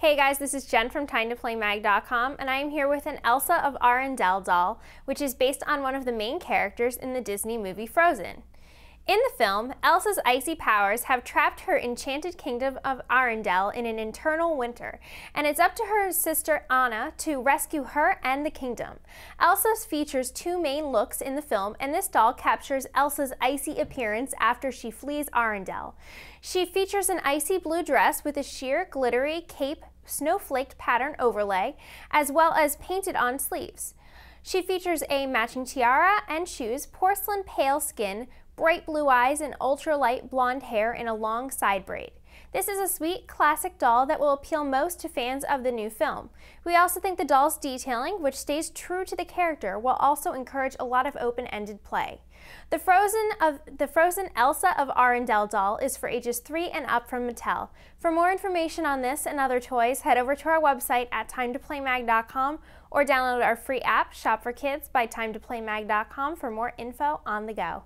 Hey guys, this is Jen from TimeToPlayMag.com, and I am here with an Elsa of Arendelle doll, which is based on one of the main characters in the Disney movie Frozen. In the film, Elsa's icy powers have trapped her enchanted kingdom of Arendelle in an eternal winter, and it's up to her sister Anna to rescue her and the kingdom. Elsa features two main looks in the film, and this doll captures Elsa's icy appearance after she flees Arendelle. She features an icy blue dress with a sheer, glittery cape snowflaked pattern overlay, as well as painted on sleeves. She features a matching tiara and shoes, porcelain pale skin bright blue eyes and ultralight blonde hair in a long side braid. This is a sweet, classic doll that will appeal most to fans of the new film. We also think the doll's detailing, which stays true to the character, will also encourage a lot of open-ended play. The Frozen, of, the Frozen Elsa of Arendelle doll is for ages 3 and up from Mattel. For more information on this and other toys, head over to our website at timetoplaymag.com or download our free app, Shop for Kids by timetoplaymag.com for more info on the go.